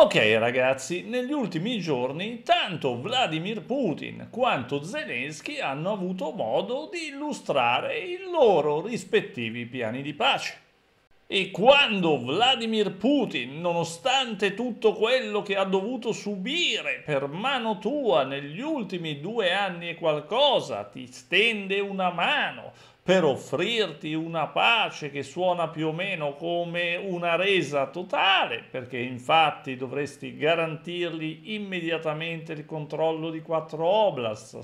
Ok ragazzi, negli ultimi giorni tanto Vladimir Putin quanto Zelensky hanno avuto modo di illustrare i loro rispettivi piani di pace. E quando Vladimir Putin, nonostante tutto quello che ha dovuto subire per mano tua negli ultimi due anni e qualcosa, ti stende una mano, per offrirti una pace che suona più o meno come una resa totale, perché infatti dovresti garantirgli immediatamente il controllo di quattro oblast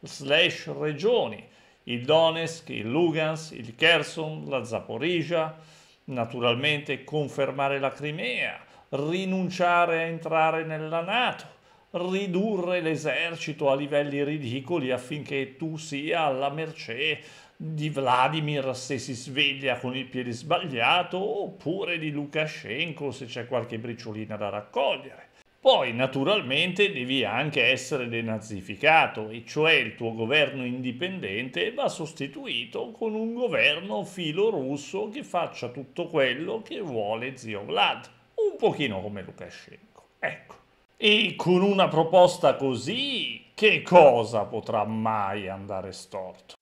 slash regioni, il Donetsk, il Lugansk, il Kherson, la Zaporizia, naturalmente confermare la Crimea, rinunciare a entrare nella Nato, ridurre l'esercito a livelli ridicoli affinché tu sia alla mercé di Vladimir se si sveglia con il piede sbagliato oppure di Lukashenko se c'è qualche briciolina da raccogliere. Poi naturalmente devi anche essere denazificato, e cioè il tuo governo indipendente va sostituito con un governo filorusso che faccia tutto quello che vuole zio Vlad, un pochino come Lukashenko. Ecco. E con una proposta così, che cosa potrà mai andare storto?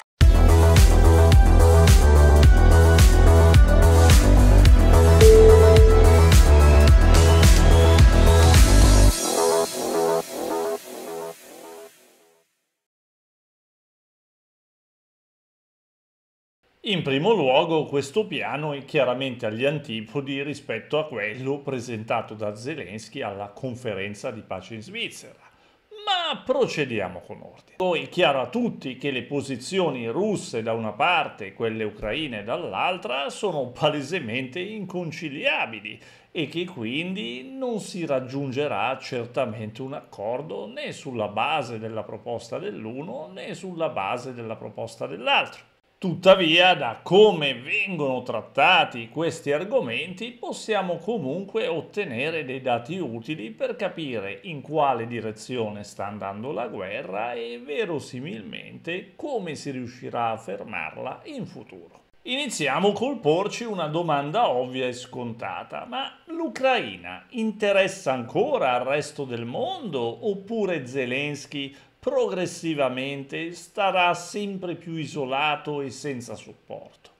In primo luogo questo piano è chiaramente agli antipodi rispetto a quello presentato da Zelensky alla conferenza di pace in Svizzera. Ma procediamo con ordine. Poi è chiaro a tutti che le posizioni russe da una parte e quelle ucraine dall'altra sono palesemente inconciliabili e che quindi non si raggiungerà certamente un accordo né sulla base della proposta dell'uno né sulla base della proposta dell'altro. Tuttavia, da come vengono trattati questi argomenti, possiamo comunque ottenere dei dati utili per capire in quale direzione sta andando la guerra e verosimilmente come si riuscirà a fermarla in futuro. Iniziamo col porci una domanda ovvia e scontata, ma l'Ucraina interessa ancora al resto del mondo oppure Zelensky progressivamente starà sempre più isolato e senza supporto.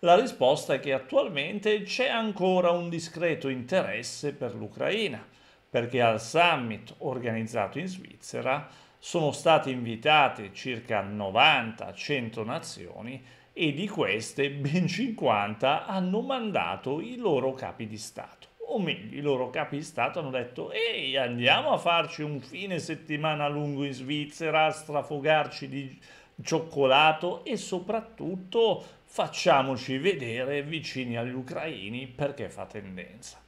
La risposta è che attualmente c'è ancora un discreto interesse per l'Ucraina, perché al summit organizzato in Svizzera sono state invitate circa 90-100 nazioni e di queste ben 50 hanno mandato i loro capi di Stato o meglio i loro capi di Stato hanno detto ehi andiamo a farci un fine settimana lungo in Svizzera, a strafogarci di cioccolato e soprattutto facciamoci vedere vicini agli ucraini perché fa tendenza.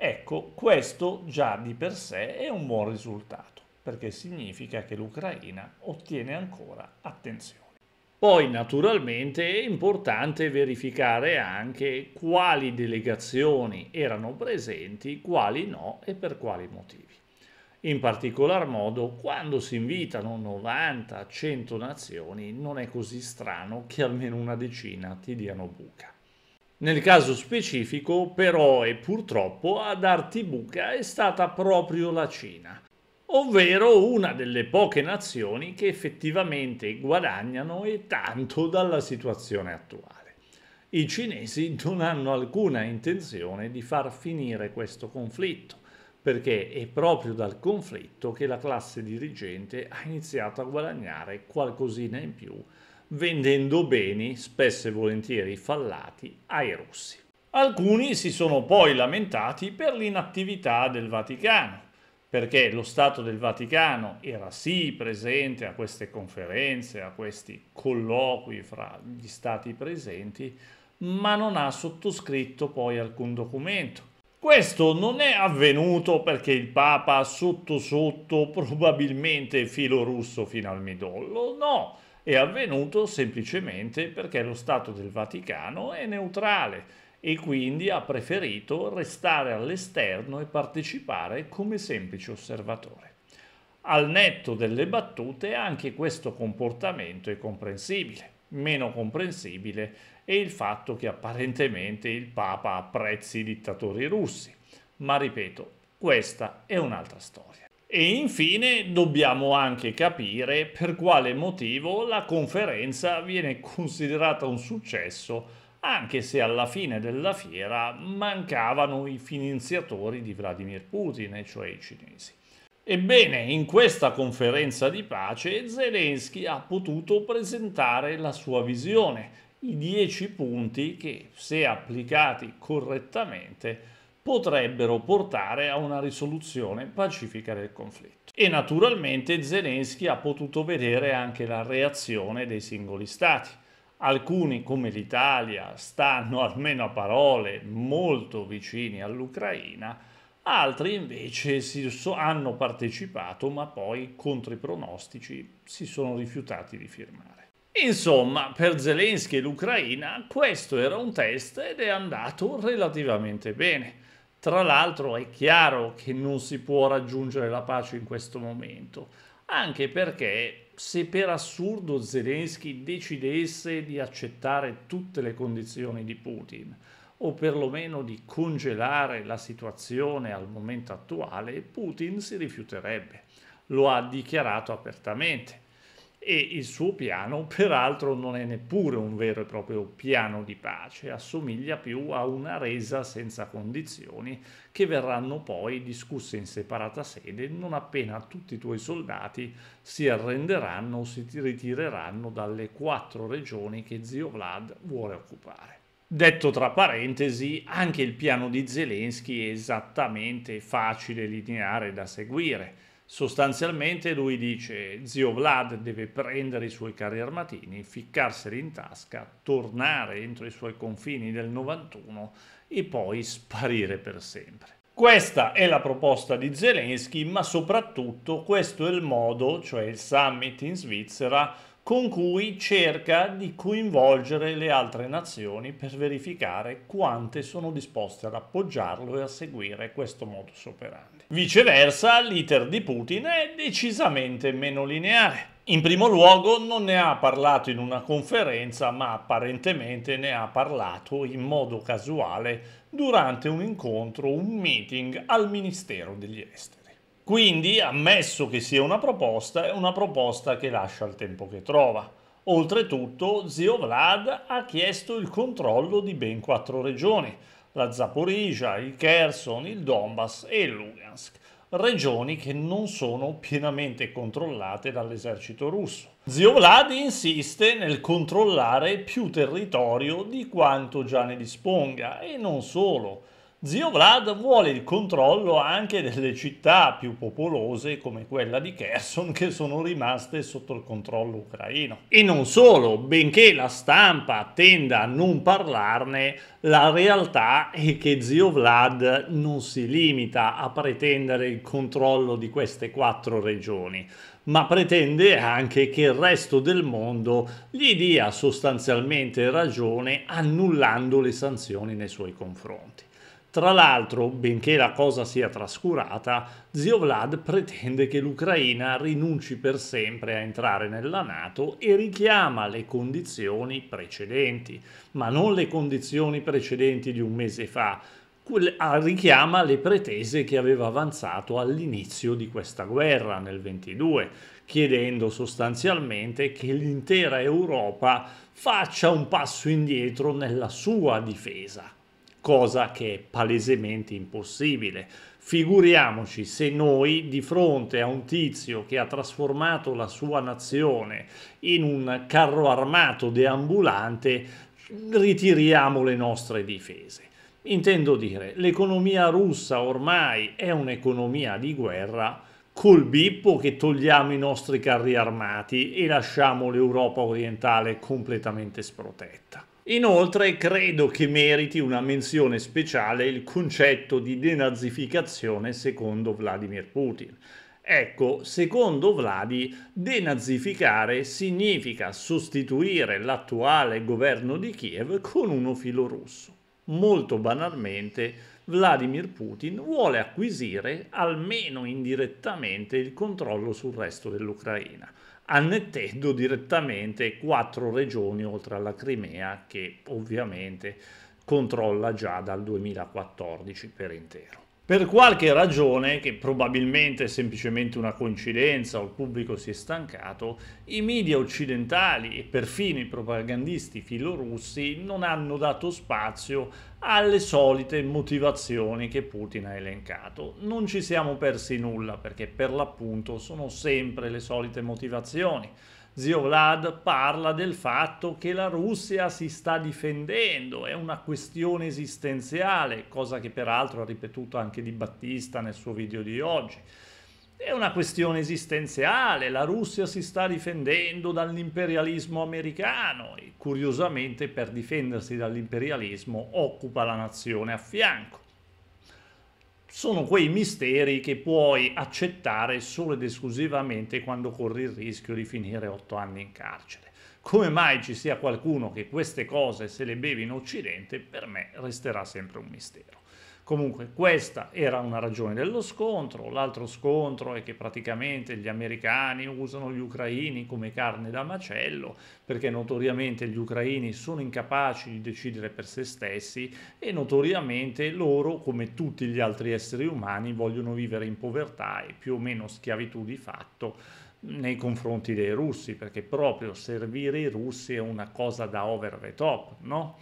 Ecco, questo già di per sé è un buon risultato perché significa che l'Ucraina ottiene ancora attenzione. Poi naturalmente è importante verificare anche quali delegazioni erano presenti, quali no e per quali motivi. In particolar modo quando si invitano 90, 100 nazioni non è così strano che almeno una decina ti diano buca. Nel caso specifico però e purtroppo a darti buca è stata proprio la Cina ovvero una delle poche nazioni che effettivamente guadagnano e tanto dalla situazione attuale. I cinesi non hanno alcuna intenzione di far finire questo conflitto, perché è proprio dal conflitto che la classe dirigente ha iniziato a guadagnare qualcosina in più, vendendo beni, spesso e volentieri fallati, ai russi. Alcuni si sono poi lamentati per l'inattività del Vaticano, perché lo Stato del Vaticano era sì presente a queste conferenze, a questi colloqui fra gli Stati presenti, ma non ha sottoscritto poi alcun documento. Questo non è avvenuto perché il Papa ha sotto sotto probabilmente filo russo fino al midollo, no, è avvenuto semplicemente perché lo Stato del Vaticano è neutrale e quindi ha preferito restare all'esterno e partecipare come semplice osservatore. Al netto delle battute anche questo comportamento è comprensibile, meno comprensibile è il fatto che apparentemente il Papa apprezzi i dittatori russi, ma ripeto, questa è un'altra storia. E infine dobbiamo anche capire per quale motivo la conferenza viene considerata un successo anche se alla fine della fiera mancavano i finanziatori di Vladimir Putin, cioè i cinesi. Ebbene, in questa conferenza di pace Zelensky ha potuto presentare la sua visione, i dieci punti che, se applicati correttamente, potrebbero portare a una risoluzione pacifica del conflitto. E naturalmente Zelensky ha potuto vedere anche la reazione dei singoli stati. Alcuni, come l'Italia, stanno almeno a parole molto vicini all'Ucraina, altri invece so, hanno partecipato ma poi contro i pronostici si sono rifiutati di firmare. Insomma, per Zelensky e l'Ucraina questo era un test ed è andato relativamente bene. Tra l'altro è chiaro che non si può raggiungere la pace in questo momento anche perché se per assurdo Zelensky decidesse di accettare tutte le condizioni di Putin, o perlomeno di congelare la situazione al momento attuale, Putin si rifiuterebbe. Lo ha dichiarato apertamente e il suo piano peraltro non è neppure un vero e proprio piano di pace, assomiglia più a una resa senza condizioni che verranno poi discusse in separata sede non appena tutti i tuoi soldati si arrenderanno o si ritireranno dalle quattro regioni che zio Vlad vuole occupare. Detto tra parentesi, anche il piano di Zelensky è esattamente facile e lineare da seguire Sostanzialmente lui dice zio Vlad deve prendere i suoi carri armatini, ficcarseli in tasca, tornare entro i suoi confini del 91 e poi sparire per sempre. Questa è la proposta di Zelensky, ma soprattutto questo è il modo, cioè il summit in Svizzera, con cui cerca di coinvolgere le altre nazioni per verificare quante sono disposte ad appoggiarlo e a seguire questo modus operandi. Viceversa, l'iter di Putin è decisamente meno lineare. In primo luogo non ne ha parlato in una conferenza, ma apparentemente ne ha parlato in modo casuale durante un incontro, un meeting al Ministero degli Esteri. Quindi, ammesso che sia una proposta, è una proposta che lascia il tempo che trova. Oltretutto, zio Vlad ha chiesto il controllo di ben quattro regioni, la Zaporizhia, il Kherson, il Donbass e il Lugansk, regioni che non sono pienamente controllate dall'esercito russo. Zio Vlad insiste nel controllare più territorio di quanto già ne disponga e non solo, Zio Vlad vuole il controllo anche delle città più popolose come quella di Kherson che sono rimaste sotto il controllo ucraino. E non solo, benché la stampa tenda a non parlarne, la realtà è che zio Vlad non si limita a pretendere il controllo di queste quattro regioni, ma pretende anche che il resto del mondo gli dia sostanzialmente ragione annullando le sanzioni nei suoi confronti. Tra l'altro, benché la cosa sia trascurata, zio Vlad pretende che l'Ucraina rinunci per sempre a entrare nella Nato e richiama le condizioni precedenti, ma non le condizioni precedenti di un mese fa, ah, richiama le pretese che aveva avanzato all'inizio di questa guerra nel 22, chiedendo sostanzialmente che l'intera Europa faccia un passo indietro nella sua difesa cosa che è palesemente impossibile. Figuriamoci se noi di fronte a un tizio che ha trasformato la sua nazione in un carro armato deambulante ritiriamo le nostre difese. Intendo dire, l'economia russa ormai è un'economia di guerra col bippo che togliamo i nostri carri armati e lasciamo l'Europa orientale completamente sprotetta. Inoltre credo che meriti una menzione speciale il concetto di denazificazione secondo Vladimir Putin. Ecco, secondo Vladi, denazificare significa sostituire l'attuale governo di Kiev con uno filo russo. Molto banalmente, Vladimir Putin vuole acquisire, almeno indirettamente, il controllo sul resto dell'Ucraina annettendo direttamente quattro regioni oltre alla Crimea che ovviamente controlla già dal 2014 per intero per qualche ragione, che probabilmente è semplicemente una coincidenza o il pubblico si è stancato, i media occidentali e perfino i propagandisti filorussi non hanno dato spazio alle solite motivazioni che Putin ha elencato. Non ci siamo persi nulla perché per l'appunto sono sempre le solite motivazioni Zio Vlad parla del fatto che la Russia si sta difendendo, è una questione esistenziale, cosa che peraltro ha ripetuto anche Di Battista nel suo video di oggi. È una questione esistenziale, la Russia si sta difendendo dall'imperialismo americano e curiosamente per difendersi dall'imperialismo occupa la nazione a fianco sono quei misteri che puoi accettare solo ed esclusivamente quando corri il rischio di finire otto anni in carcere. Come mai ci sia qualcuno che queste cose se le beve in Occidente, per me resterà sempre un mistero. Comunque questa era una ragione dello scontro, l'altro scontro è che praticamente gli americani usano gli ucraini come carne da macello, perché notoriamente gli ucraini sono incapaci di decidere per se stessi e notoriamente loro, come tutti gli altri esseri umani, vogliono vivere in povertà e più o meno schiavitù di fatto nei confronti dei russi, perché proprio servire i russi è una cosa da over the top, no?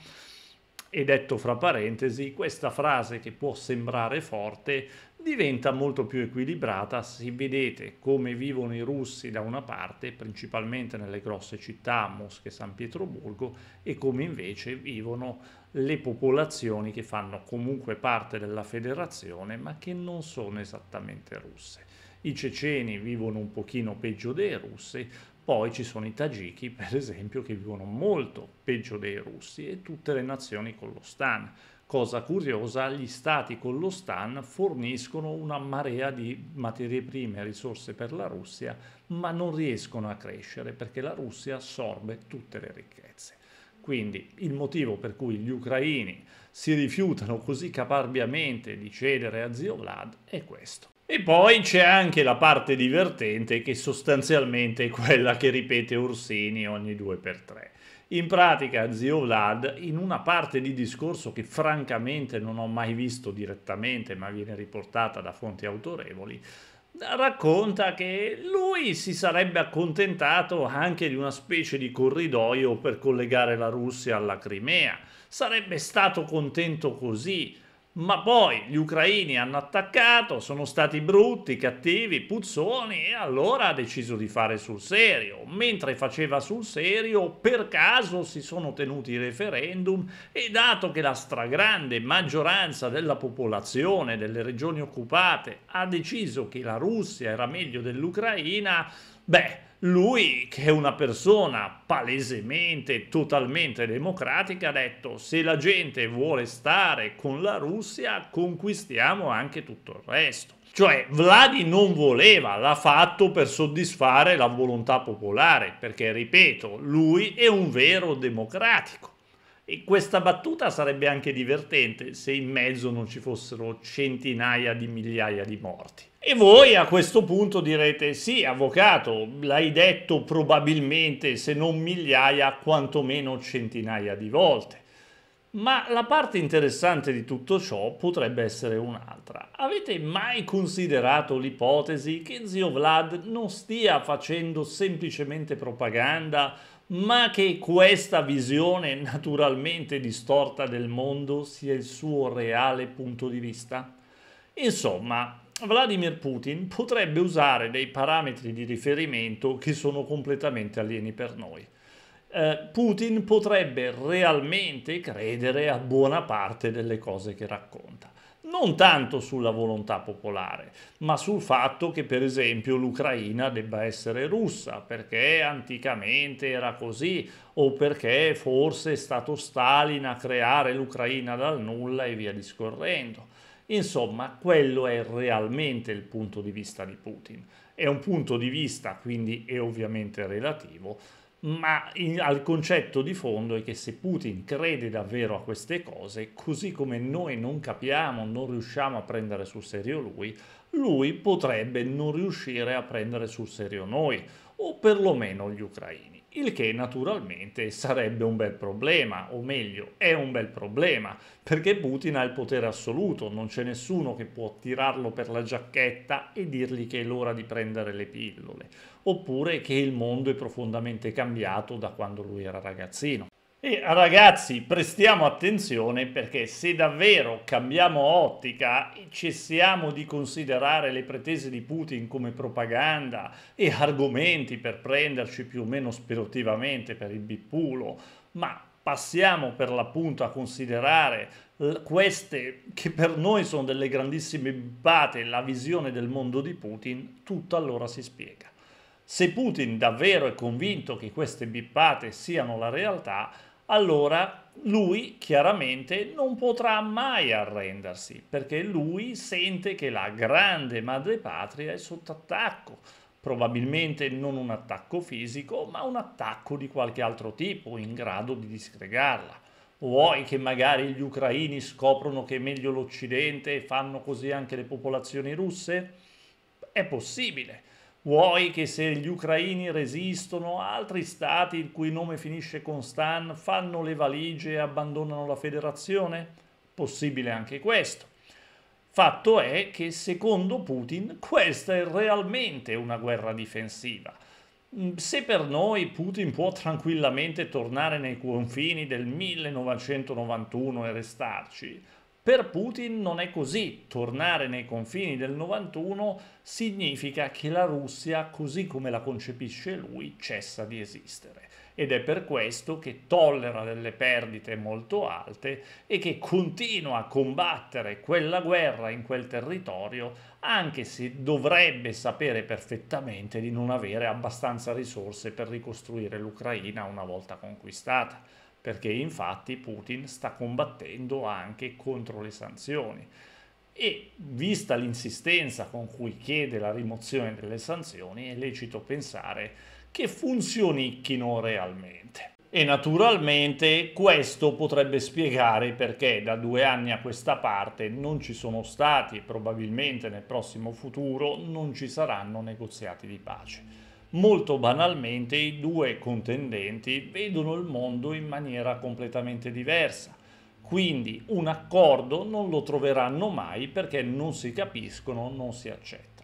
e detto fra parentesi, questa frase che può sembrare forte diventa molto più equilibrata se vedete come vivono i russi da una parte, principalmente nelle grosse città, Mosca e San Pietroburgo, e come invece vivono le popolazioni che fanno comunque parte della federazione ma che non sono esattamente russe. I ceceni vivono un pochino peggio dei russi, poi ci sono i tagiki, per esempio, che vivono molto peggio dei russi e tutte le nazioni con lo stan. Cosa curiosa, gli stati con lo stan forniscono una marea di materie prime e risorse per la Russia, ma non riescono a crescere perché la Russia assorbe tutte le ricchezze. Quindi il motivo per cui gli ucraini si rifiutano così caparbiamente di cedere a Zio Vlad è questo. E poi c'è anche la parte divertente che sostanzialmente è quella che ripete Orsini ogni due per tre. In pratica zio Vlad, in una parte di discorso che francamente non ho mai visto direttamente ma viene riportata da fonti autorevoli, racconta che lui si sarebbe accontentato anche di una specie di corridoio per collegare la Russia alla Crimea. Sarebbe stato contento così, ma poi gli ucraini hanno attaccato, sono stati brutti, cattivi, puzzoni e allora ha deciso di fare sul serio. Mentre faceva sul serio, per caso si sono tenuti i referendum e dato che la stragrande maggioranza della popolazione delle regioni occupate ha deciso che la Russia era meglio dell'Ucraina, beh, lui, che è una persona palesemente, totalmente democratica, ha detto se la gente vuole stare con la Russia, conquistiamo anche tutto il resto. Cioè, Vladi non voleva, l'ha fatto per soddisfare la volontà popolare, perché, ripeto, lui è un vero democratico. E questa battuta sarebbe anche divertente se in mezzo non ci fossero centinaia di migliaia di morti. E voi a questo punto direte sì, avvocato, l'hai detto probabilmente se non migliaia, quantomeno centinaia di volte. Ma la parte interessante di tutto ciò potrebbe essere un'altra. Avete mai considerato l'ipotesi che zio Vlad non stia facendo semplicemente propaganda, ma che questa visione naturalmente distorta del mondo sia il suo reale punto di vista? Insomma, Vladimir Putin potrebbe usare dei parametri di riferimento che sono completamente alieni per noi. Eh, Putin potrebbe realmente credere a buona parte delle cose che racconta non tanto sulla volontà popolare, ma sul fatto che per esempio l'Ucraina debba essere russa, perché anticamente era così, o perché forse è stato Stalin a creare l'Ucraina dal nulla e via discorrendo. Insomma, quello è realmente il punto di vista di Putin. È un punto di vista, quindi è ovviamente relativo, ma in, al concetto di fondo è che se Putin crede davvero a queste cose, così come noi non capiamo, non riusciamo a prendere sul serio lui, lui potrebbe non riuscire a prendere sul serio noi, o perlomeno gli ucraini il che naturalmente sarebbe un bel problema, o meglio, è un bel problema, perché Putin ha il potere assoluto, non c'è nessuno che può tirarlo per la giacchetta e dirgli che è l'ora di prendere le pillole, oppure che il mondo è profondamente cambiato da quando lui era ragazzino. E ragazzi, prestiamo attenzione perché se davvero cambiamo ottica e cessiamo di considerare le pretese di Putin come propaganda e argomenti per prenderci più o meno sperotivamente per il bippulo, ma passiamo per l'appunto a considerare queste che per noi sono delle grandissime bippate, la visione del mondo di Putin, tutto allora si spiega. Se Putin davvero è convinto che queste bippate siano la realtà, allora lui chiaramente non potrà mai arrendersi perché lui sente che la grande madrepatria è sotto attacco, probabilmente non un attacco fisico ma un attacco di qualche altro tipo in grado di disgregarla. Vuoi che magari gli ucraini scoprono che è meglio l'Occidente e fanno così anche le popolazioni russe? È possibile Vuoi che se gli ucraini resistono, altri stati il cui nome finisce con Stan fanno le valigie e abbandonano la federazione? Possibile anche questo. Fatto è che secondo Putin questa è realmente una guerra difensiva. Mm, se per noi Putin può tranquillamente tornare nei confini del 1991 e restarci, per Putin non è così, tornare nei confini del 91 significa che la Russia, così come la concepisce lui, cessa di esistere ed è per questo che tollera delle perdite molto alte e che continua a combattere quella guerra in quel territorio, anche se dovrebbe sapere perfettamente di non avere abbastanza risorse per ricostruire l'Ucraina una volta conquistata perché infatti Putin sta combattendo anche contro le sanzioni e vista l'insistenza con cui chiede la rimozione delle sanzioni è lecito pensare che funzionichino realmente. E naturalmente questo potrebbe spiegare perché da due anni a questa parte non ci sono stati e probabilmente nel prossimo futuro non ci saranno negoziati di pace molto banalmente i due contendenti vedono il mondo in maniera completamente diversa. Quindi un accordo non lo troveranno mai perché non si capiscono, non si accettano.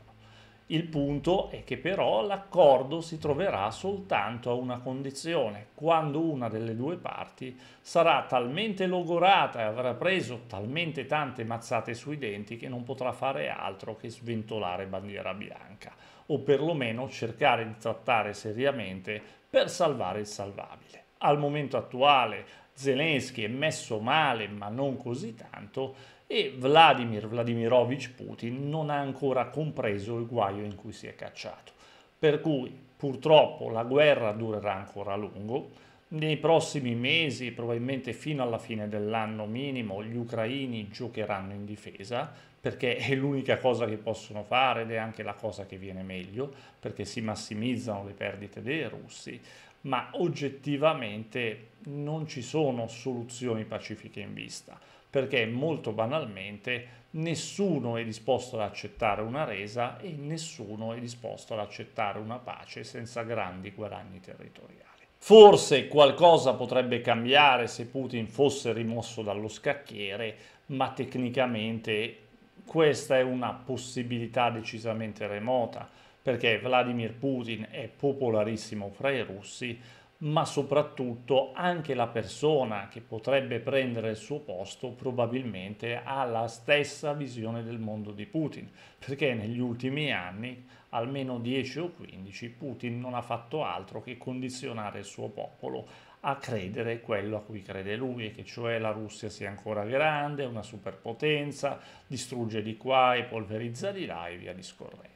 Il punto è che però l'accordo si troverà soltanto a una condizione, quando una delle due parti sarà talmente logorata e avrà preso talmente tante mazzate sui denti che non potrà fare altro che sventolare bandiera bianca o perlomeno cercare di trattare seriamente per salvare il salvabile. Al momento attuale Zelensky è messo male, ma non così tanto, e Vladimir Vladimirovich Putin non ha ancora compreso il guaio in cui si è cacciato. Per cui purtroppo la guerra durerà ancora a lungo. Nei prossimi mesi, probabilmente fino alla fine dell'anno minimo, gli ucraini giocheranno in difesa, perché è l'unica cosa che possono fare ed è anche la cosa che viene meglio, perché si massimizzano le perdite dei russi, ma oggettivamente non ci sono soluzioni pacifiche in vista, perché molto banalmente nessuno è disposto ad accettare una resa e nessuno è disposto ad accettare una pace senza grandi guadagni territoriali. Forse qualcosa potrebbe cambiare se Putin fosse rimosso dallo scacchiere, ma tecnicamente questa è una possibilità decisamente remota, perché Vladimir Putin è popolarissimo fra i russi, ma soprattutto anche la persona che potrebbe prendere il suo posto probabilmente ha la stessa visione del mondo di Putin, perché negli ultimi anni, almeno 10 o 15, Putin non ha fatto altro che condizionare il suo popolo a credere quello a cui crede lui, che cioè la Russia sia ancora grande, una superpotenza, distrugge di qua e polverizza di là e via discorrendo.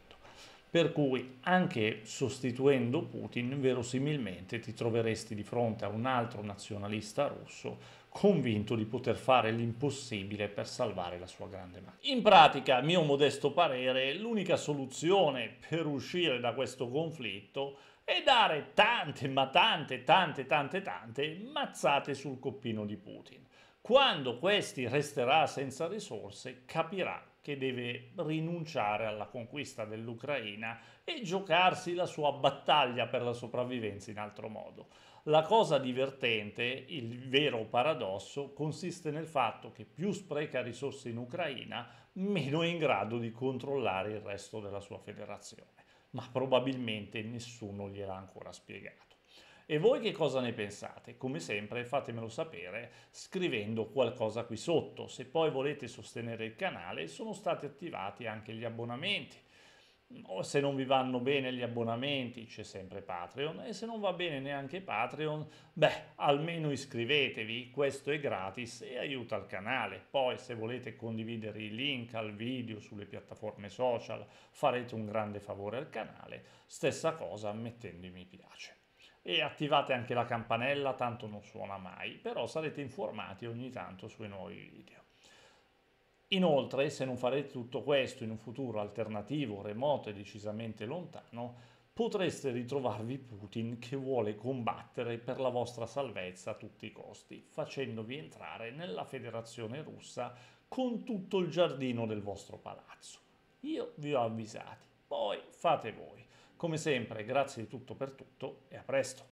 Per cui anche sostituendo Putin, verosimilmente ti troveresti di fronte a un altro nazionalista russo convinto di poter fare l'impossibile per salvare la sua grande mano. In pratica, a mio modesto parere, l'unica soluzione per uscire da questo conflitto e dare tante, ma tante, tante, tante, tante mazzate sul coppino di Putin. Quando questi resterà senza risorse, capirà che deve rinunciare alla conquista dell'Ucraina e giocarsi la sua battaglia per la sopravvivenza in altro modo. La cosa divertente, il vero paradosso, consiste nel fatto che più spreca risorse in Ucraina, meno è in grado di controllare il resto della sua federazione ma probabilmente nessuno gliel'ha ancora spiegato. E voi che cosa ne pensate? Come sempre fatemelo sapere scrivendo qualcosa qui sotto. Se poi volete sostenere il canale sono stati attivati anche gli abbonamenti o se non vi vanno bene gli abbonamenti c'è sempre Patreon e se non va bene neanche Patreon, beh, almeno iscrivetevi, questo è gratis e aiuta il canale. Poi se volete condividere i link al video sulle piattaforme social farete un grande favore al canale, stessa cosa mettendo mi piace. E attivate anche la campanella, tanto non suona mai, però sarete informati ogni tanto sui nuovi video. Inoltre, se non farete tutto questo in un futuro alternativo, remoto e decisamente lontano, potreste ritrovarvi Putin che vuole combattere per la vostra salvezza a tutti i costi, facendovi entrare nella federazione russa con tutto il giardino del vostro palazzo. Io vi ho avvisati, poi fate voi. Come sempre, grazie di tutto per tutto e a presto.